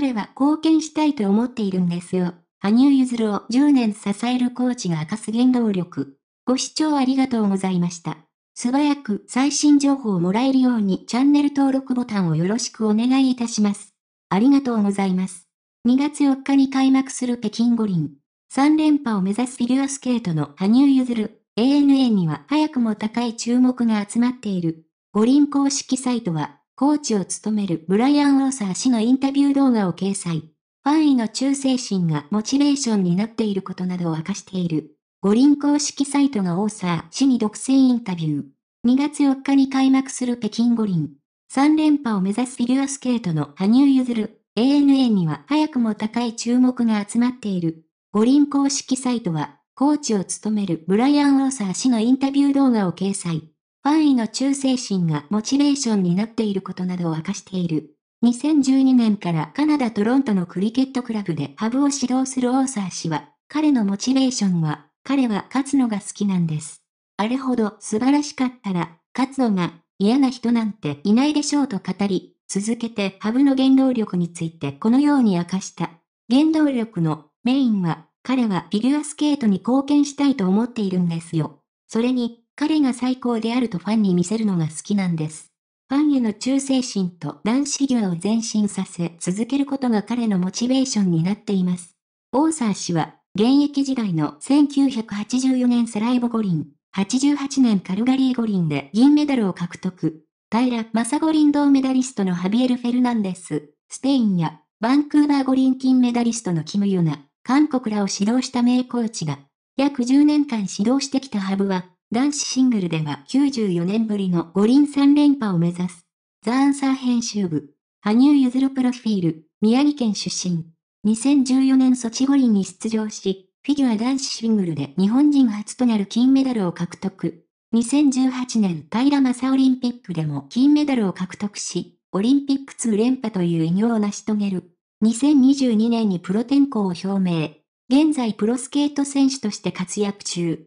彼は貢献したいと思っているんですよ。羽生結弦を10年支えるコーチが明かす原動力。ご視聴ありがとうございました。素早く最新情報をもらえるようにチャンネル登録ボタンをよろしくお願いいたします。ありがとうございます。2月4日に開幕する北京五輪。3連覇を目指すフィギュアスケートの羽生結弦。ANA には早くも高い注目が集まっている。五輪公式サイトはコーチを務めるブライアン・オーサー氏のインタビュー動画を掲載。ファンへの忠誠心がモチベーションになっていることなどを明かしている。五輪公式サイトがオーサー氏に独占インタビュー。2月4日に開幕する北京五輪。3連覇を目指すフィギュアスケートの羽生結弦。ANA には早くも高い注目が集まっている。五輪公式サイトは、コーチを務めるブライアン・オーサー氏のインタビュー動画を掲載。ファンへの忠誠心がモチベーションになっていることなどを明かしている。2012年からカナダ・トロントのクリケットクラブでハブを指導するオーサー氏は、彼のモチベーションは、彼は勝つのが好きなんです。あれほど素晴らしかったら、勝つのが嫌な人なんていないでしょうと語り、続けてハブの原動力についてこのように明かした。原動力のメインは、彼はフィギュアスケートに貢献したいと思っているんですよ。それに、彼が最高であるとファンに見せるのが好きなんです。ファンへの忠誠心と男子業を前進させ続けることが彼のモチベーションになっています。オーサー氏は、現役時代の1984年サライボ五輪、88年カルガリー五輪で銀メダルを獲得。平正五輪銅メダリストのハビエル・フェルナンデス、スペインやバンクーバー五輪金メダリストのキム・ユナ、韓国らを指導した名コーチが、約10年間指導してきたハブは、男子シングルでは94年ぶりの五輪3連覇を目指す。ザ・アンサー編集部。羽生結弦プロフィール、宮城県出身。2014年ソチ五輪に出場し、フィギュア男子シングルで日本人初となる金メダルを獲得。2018年平正オリンピックでも金メダルを獲得し、オリンピック2連覇という偉業を成し遂げる。2022年にプロ転向を表明。現在プロスケート選手として活躍中。